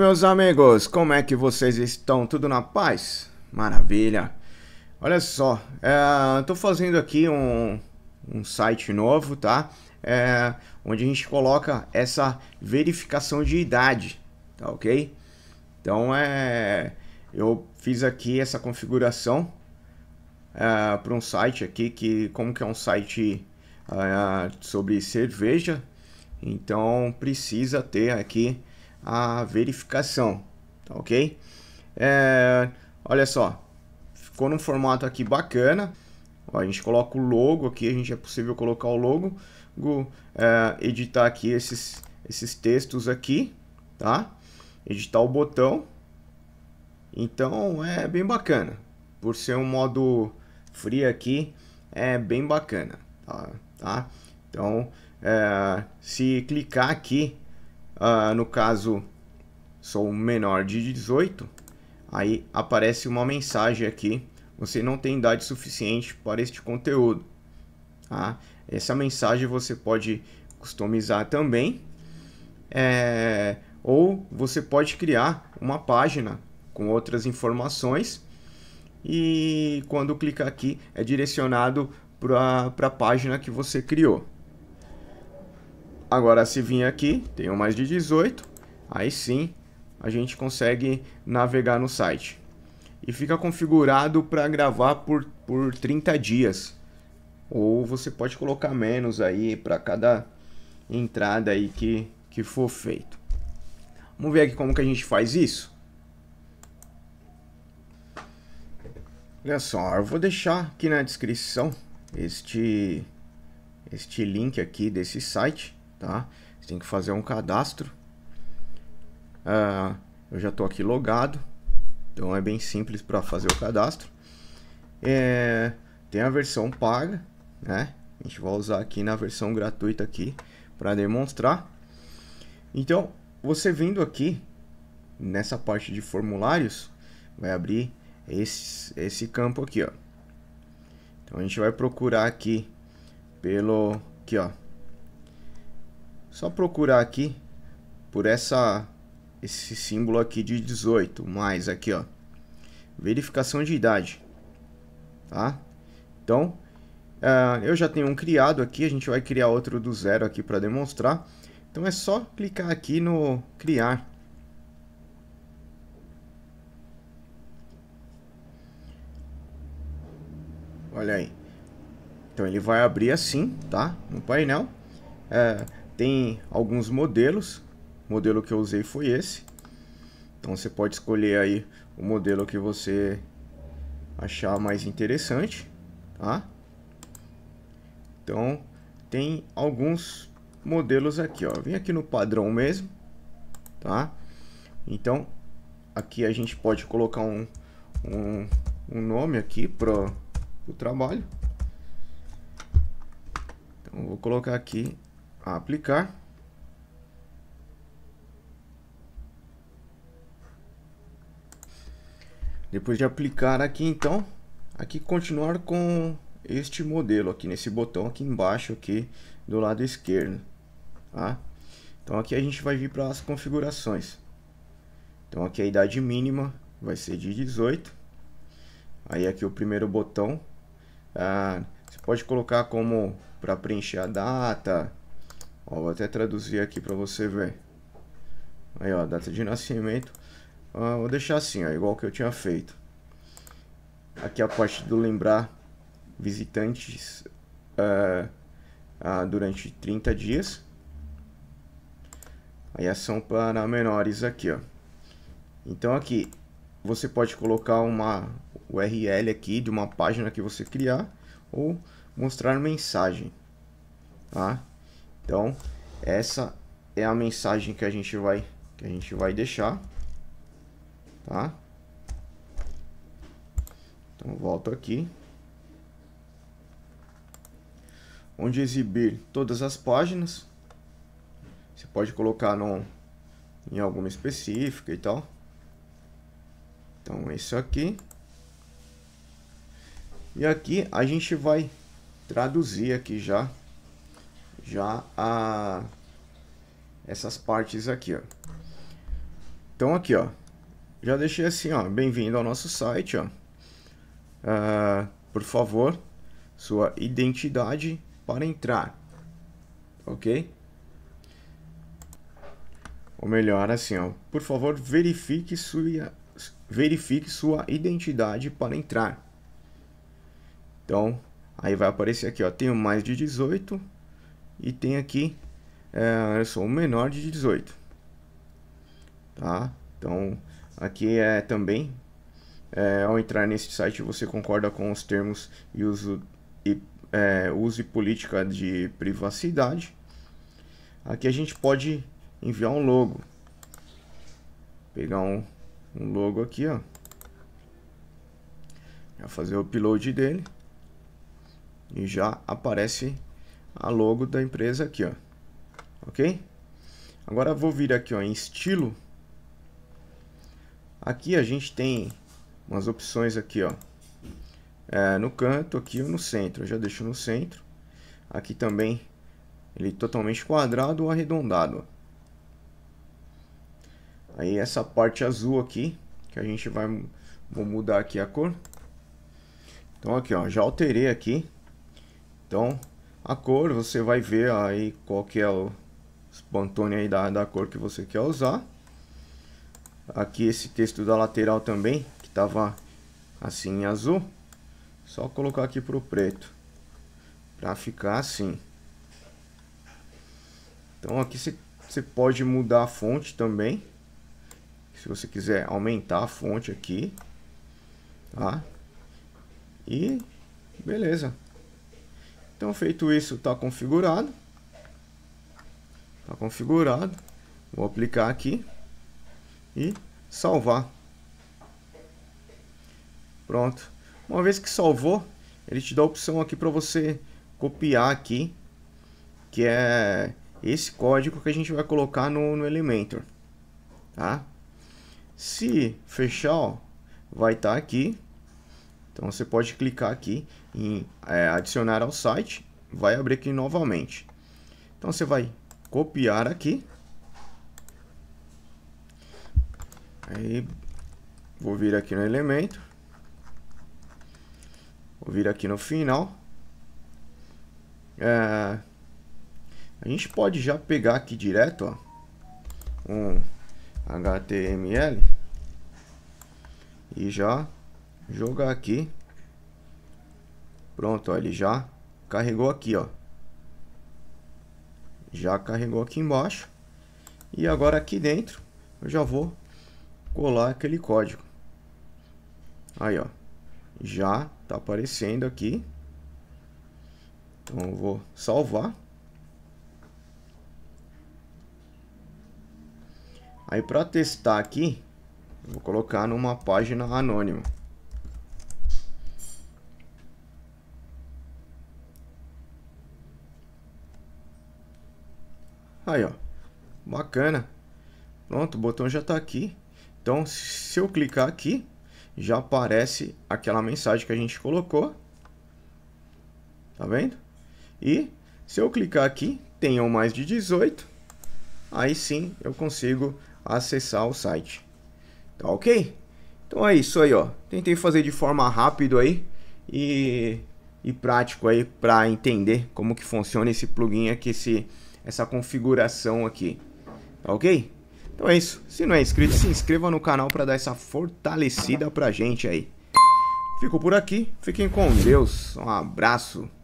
meus amigos? Como é que vocês estão? Tudo na paz? Maravilha! Olha só, estou é, fazendo aqui um, um site novo, tá? É, onde a gente coloca essa verificação de idade, tá ok? Então é, eu fiz aqui essa configuração é, para um site aqui que como que é um site é, sobre cerveja, então precisa ter aqui a verificação, tá ok? É, olha só, ficou num formato aqui bacana. Ó, a gente coloca o logo aqui, a gente é possível colocar o logo, é, editar aqui esses, esses textos aqui, tá? Editar o botão. Então é bem bacana. Por ser um modo free aqui, é bem bacana, tá? tá? Então, é, se clicar aqui uh, no caso sou menor de 18, aí aparece uma mensagem aqui, você não tem idade suficiente para este conteúdo. Tá? Essa mensagem você pode customizar também, é, ou você pode criar uma página com outras informações e quando clicar aqui é direcionado para a página que você criou. Agora, se vir aqui, tenho mais de 18, aí sim a gente consegue navegar no site. E fica configurado para gravar por, por 30 dias. Ou você pode colocar menos aí para cada entrada aí que, que for feito. Vamos ver aqui como que a gente faz isso. Olha só, eu vou deixar aqui na descrição este, este link aqui desse site tá? Você tem que fazer um cadastro. Uh, eu já estou aqui logado, então é bem simples para fazer o cadastro. É, tem a versão paga, né? A gente vai usar aqui na versão gratuita aqui para demonstrar. Então, você vindo aqui nessa parte de formulários, vai abrir esse, esse campo aqui, ó. Então a gente vai procurar aqui pelo aqui, ó, só procurar aqui por essa esse símbolo aqui de 18, mais aqui, ó. Verificação de idade. Tá? Então, uh, eu já tenho um criado aqui, a gente vai criar outro do zero aqui para demonstrar. Então é só clicar aqui no criar. Olha aí. Então ele vai abrir assim, tá? No painel. É, tem alguns modelos. O modelo que eu usei foi esse. Então você pode escolher aí o modelo que você achar mais interessante, tá? Então tem alguns modelos aqui, ó. Vem aqui no padrão mesmo, tá? Então aqui a gente pode colocar um, um, um nome aqui para o trabalho. Então vou colocar aqui aplicar. Depois de aplicar aqui, então, aqui continuar com este modelo aqui, nesse botão aqui embaixo aqui do lado esquerdo, tá? Então aqui a gente vai vir para as configurações. Então aqui a idade mínima vai ser de 18. Aí aqui o primeiro botão, ah, você pode colocar como para preencher a data, Ó, vou até traduzir aqui para você ver. Aí, ó, data de nascimento. vou deixar assim, ó, igual que eu tinha feito. Aqui a parte do lembrar visitantes uh, uh, durante 30 dias. Aí ação para menores aqui, ó. Então aqui você pode colocar uma URL aqui de uma página que você criar ou mostrar mensagem, tá? Então, essa é a mensagem que a gente vai que a gente vai deixar, tá? Então volto aqui. Onde exibir todas as páginas. Você pode colocar no em alguma específica e tal. Então isso aqui. E aqui a gente vai traduzir aqui já já a essas partes aqui, ó. Então aqui, ó, já deixei assim, ó, bem-vindo ao nosso site, ó. Uh, por favor, sua identidade para entrar, ok? Ou melhor, assim, ó, por favor, verifique sua, verifique sua identidade para entrar. Então, aí vai aparecer aqui, ó, tenho mais de 18, e tem aqui, é, eu sou menor de 18. Tá? Então, aqui é também, é, ao entrar nesse site, você concorda com os termos e uso e, é, uso e política de privacidade. Aqui a gente pode enviar um logo. Pegar um, um logo aqui, ó. Já fazer o upload dele. E já aparece a logo da empresa aqui, ó. Ok? Agora vou vir aqui ó, em estilo. Aqui a gente tem umas opções aqui, ó. É, no canto aqui ou no centro. Eu já deixo no centro. Aqui também ele totalmente quadrado ou arredondado. Ó. Aí essa parte azul aqui, que a gente vai vou mudar aqui a cor. Então aqui, ó, já alterei aqui. Então a cor, você vai ver aí qual que é o pantone aí da, da cor que você quer usar. Aqui esse texto da lateral também, que tava assim em azul, só colocar aqui para o preto, para ficar assim. Então aqui você pode mudar a fonte também, se você quiser aumentar a fonte aqui, tá? E beleza. Então, feito isso, está configurado. Está configurado. Vou aplicar aqui e salvar. Pronto. Uma vez que salvou, ele te dá a opção aqui para você copiar aqui, que é esse código que a gente vai colocar no, no Elementor. Tá? Se fechar, ó, vai estar tá aqui. Então você pode clicar aqui em é, adicionar ao site, vai abrir aqui novamente. Então você vai copiar aqui. Aí vou vir aqui no elemento. Vou vir aqui no final. É, a gente pode já pegar aqui direto, ó, um HTML e já Jogar aqui. Pronto, ó, ele já carregou aqui, ó. Já carregou aqui embaixo. E agora aqui dentro eu já vou colar aquele código. Aí, ó. Já tá aparecendo aqui. Então eu vou salvar. Aí para testar aqui, vou colocar numa página anônima. Aí, ó. Bacana. Pronto, o botão já está aqui. Então, se eu clicar aqui, já aparece aquela mensagem que a gente colocou. Tá vendo? E se eu clicar aqui, tenham mais de 18, aí sim eu consigo acessar o site. Tá ok? Então é isso aí, ó. Tentei fazer de forma rápida aí e, e prático aí para entender como que funciona esse plugin aqui, esse essa configuração aqui. Tá ok? Então é isso. Se não é inscrito, se inscreva no canal para dar essa fortalecida pra gente aí. Fico por aqui. Fiquem com Deus. Um abraço.